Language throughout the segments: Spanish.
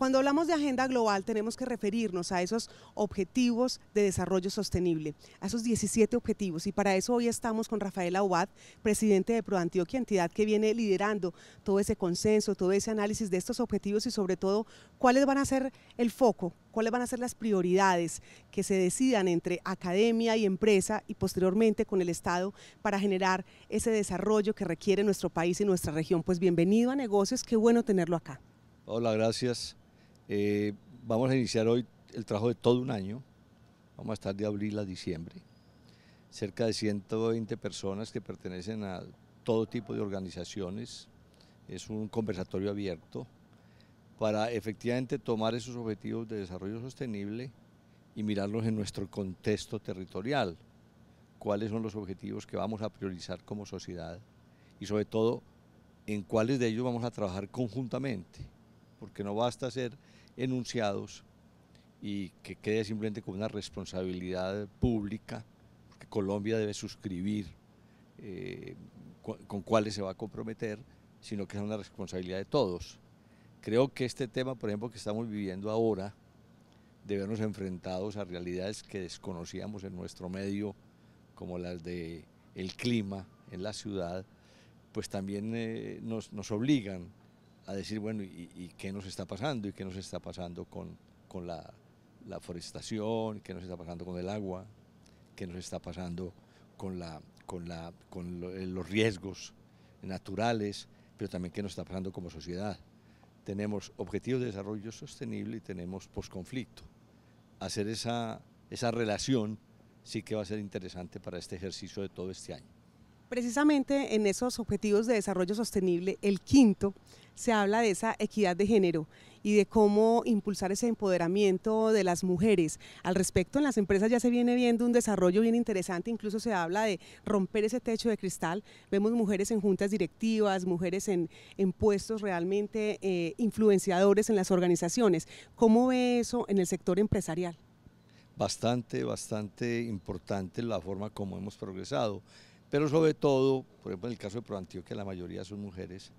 Cuando hablamos de agenda global tenemos que referirnos a esos objetivos de desarrollo sostenible, a esos 17 objetivos y para eso hoy estamos con Rafael Aubad, presidente de ProAntioquia, entidad que viene liderando todo ese consenso, todo ese análisis de estos objetivos y sobre todo cuáles van a ser el foco, cuáles van a ser las prioridades que se decidan entre academia y empresa y posteriormente con el Estado para generar ese desarrollo que requiere nuestro país y nuestra región. Pues bienvenido a negocios, qué bueno tenerlo acá. Hola, gracias. Eh, vamos a iniciar hoy el trabajo de todo un año. Vamos a estar de abril a diciembre. Cerca de 120 personas que pertenecen a todo tipo de organizaciones. Es un conversatorio abierto para efectivamente tomar esos objetivos de desarrollo sostenible y mirarlos en nuestro contexto territorial. Cuáles son los objetivos que vamos a priorizar como sociedad y sobre todo en cuáles de ellos vamos a trabajar conjuntamente. Porque no basta ser enunciados y que quede simplemente como una responsabilidad pública, que Colombia debe suscribir eh, con cuáles se va a comprometer, sino que es una responsabilidad de todos. Creo que este tema, por ejemplo, que estamos viviendo ahora, de vernos enfrentados a realidades que desconocíamos en nuestro medio, como las de clima en la ciudad, pues también eh, nos, nos obligan a decir, bueno, ¿y, qué nos está pasando? ¿Y qué nos está pasando con, la, forestación? ¿Qué nos está pasando con el agua? ¿Qué nos está pasando con, la, con, la, con eh, los riesgos naturales? Pero también qué nos está pasando como sociedad. Tenemos objetivos de desarrollo sostenible y tenemos posconflicto. Hacer esa relación sí que va a ser interesante para este ejercicio de todo este año. Precisamente en esos objetivos de desarrollo sostenible, el quinto, se habla de esa equidad de género y de cómo impulsar ese empoderamiento de las mujeres. Al respecto, en las empresas ya se viene viendo un desarrollo bien interesante, incluso se habla de romper ese techo de cristal. Vemos mujeres en juntas directivas, mujeres en, puestos realmente eh, influenciadores en las organizaciones. ¿Cómo ve eso en el sector empresarial? Bastante, bastante importante la forma como hemos progresado pero sobre todo, por ejemplo en el caso de que la mayoría son mujeres,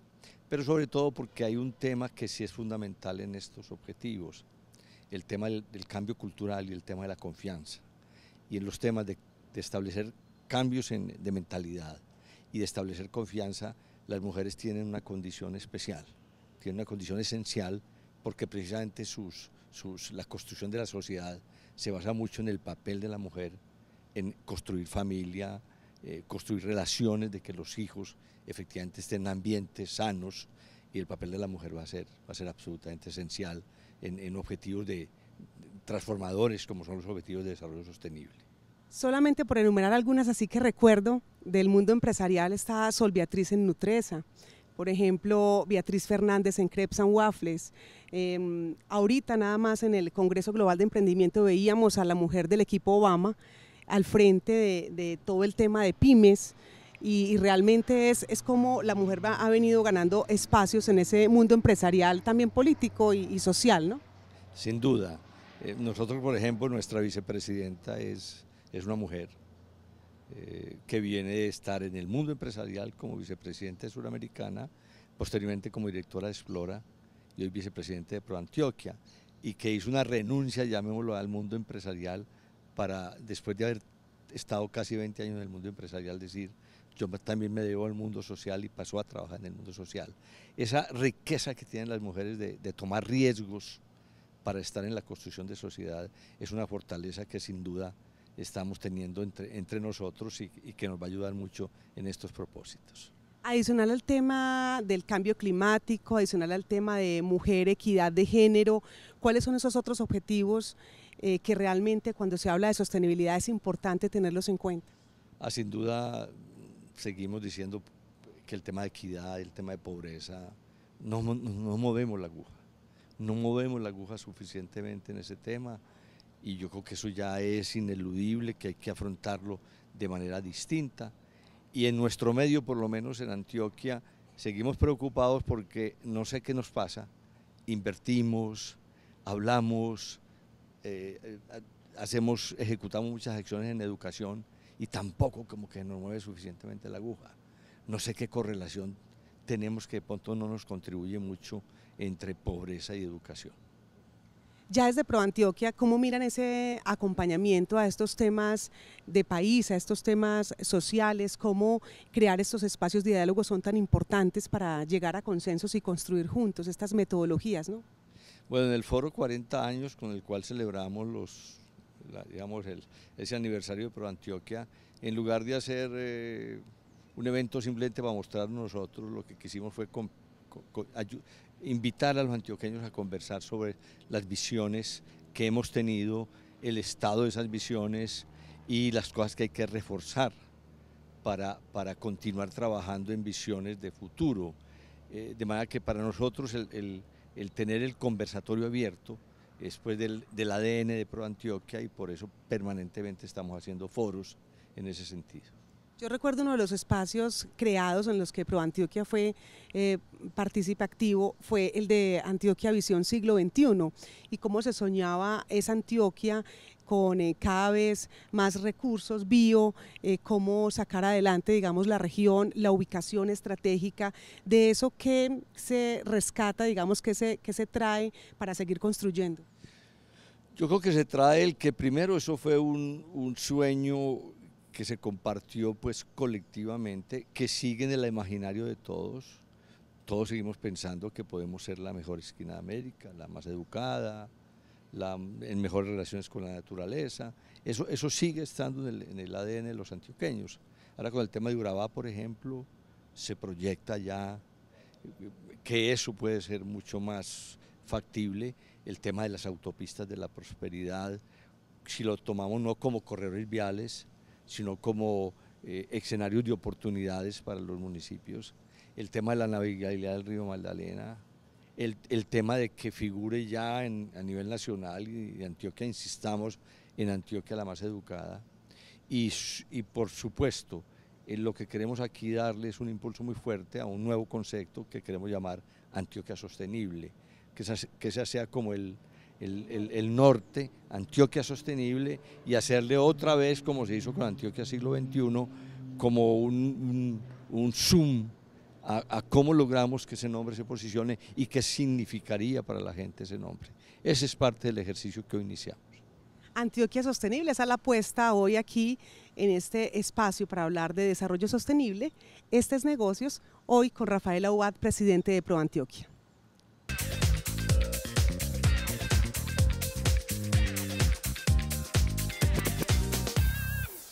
pero sobre todo porque hay un tema que sí es fundamental en estos objetivos, el tema del, cambio cultural y el tema de la confianza, y en los temas de, establecer cambios de mentalidad y de establecer confianza, las mujeres tienen una condición especial, tienen una condición esencial porque precisamente sus, sus, la construcción de la sociedad se basa mucho en el papel de la mujer, en construir familia, eh, construir relaciones de que los hijos efectivamente estén en ambientes sanos y el papel de la mujer va a ser, va a ser absolutamente esencial en, objetivos de, transformadores como son los objetivos de desarrollo sostenible. Solamente por enumerar algunas así que recuerdo del mundo empresarial está Sol Beatriz en Nutresa, por ejemplo, Beatriz Fernández en Crepes and Waffles. Em, ahorita nada más en el Congreso Global de Emprendimiento veíamos a la mujer del equipo Obama al frente de, todo el tema de pymes. Y, realmente es, como la mujer ha venido ganando espacios en ese mundo empresarial, también político y, social, ¿no? Sin duda. Eh, nosotros, por ejemplo, nuestra vicepresidenta es, es una mujer eh, que viene de estar en el mundo empresarial como vicepresidenta suramericana, posteriormente como directora de Explora y hoy vicepresidente de ProAntioquia, y que hizo una renuncia, llamémoslo, al mundo empresarial para después de haber estado casi 20 años en el mundo empresarial, decir, yo también me llevo al mundo social y pasó a trabajar en el mundo social. Esa riqueza que tienen las mujeres de, tomar riesgos para estar en la construcción de sociedad es una fortaleza que sin duda estamos teniendo entre, entre nosotros y, y que nos va a ayudar mucho en estos propósitos. Adicional al tema del cambio climático, adicional al tema de mujer, equidad de género, ¿cuáles son esos otros objetivos eh, que realmente cuando se habla de sostenibilidad es importante tenerlos en cuenta. Ah, sin duda, seguimos diciendo que el tema de equidad, el tema de pobreza, no, no movemos la aguja, no movemos la aguja suficientemente en ese tema y yo creo que eso ya es ineludible, que hay que afrontarlo de manera distinta. Y en nuestro medio, por lo menos en Antioquia, seguimos preocupados porque no sé qué nos pasa, invertimos, hablamos, eh, eh, hacemos, ejecutamos muchas acciones en educación y tampoco como que nos mueve suficientemente la aguja. No sé qué correlación tenemos que de pronto no nos contribuye mucho entre pobreza y educación. Ya desde ProAntioquia, ¿cómo miran ese acompañamiento a estos temas de país, a estos temas sociales? ¿Cómo crear estos espacios de diálogo son tan importantes para llegar a consensos y construir juntos estas metodologías? ¿no? Bueno, en el foro 40 años con el cual celebramos los, digamos, el, ese aniversario de Antioquia, en lugar de hacer eh, un evento simplemente para mostrar nosotros, lo que quisimos fue invitar a los antioqueños a conversar sobre las visiones que hemos tenido, el estado de esas visiones y las cosas que hay que reforzar para, para continuar trabajando en visiones de futuro. Eh, de manera que para nosotros el el tener el conversatorio abierto es pues del, del ADN de Pro Antioquia y por eso permanentemente estamos haciendo foros en ese sentido. Yo recuerdo uno de los espacios creados en los que ProAntioquia fue eh, participa activo, fue el de Antioquia Visión Siglo XXI y cómo se soñaba esa Antioquia con eh, cada vez más recursos bio, eh, cómo sacar adelante, digamos, la región, la ubicación estratégica, de eso que se rescata, digamos, que se, que se trae para seguir construyendo. Yo creo que se trae el que primero eso fue un, un sueño que se compartió pues colectivamente, que sigue en el imaginario de todos. Todos seguimos pensando que podemos ser la mejor esquina de América, la más educada, en mejores relaciones con la naturaleza. Eso, eso sigue estando en el, ADN de los antioqueños. Ahora con el tema de Urabá, por ejemplo, se proyecta ya que eso puede ser mucho más factible, el tema de las autopistas de la prosperidad, si lo tomamos no como corredores viales, sino como eh, escenarios de oportunidades para los municipios, el tema de la navegabilidad del río Magdalena, el, tema de que figure ya a nivel nacional y de Antioquia, insistamos, en Antioquia la más educada. Y, por supuesto, en eh, lo que queremos aquí darle es un impulso muy fuerte a un nuevo concepto que queremos llamar Antioquia Sostenible, que que sea como el, norte, Antioquia Sostenible, y hacerle otra vez, como se hizo con Antioquia Siglo XXI, como un, un zoom a, cómo logramos que ese nombre se posicione y qué significaría para la gente ese nombre. Ese es parte del ejercicio que hoy iniciamos. Antioquia Sostenible, esa es la apuesta hoy aquí en este espacio para hablar de desarrollo sostenible. Este es Negocios, hoy con Rafael Aubat, presidente de ProAntioquia.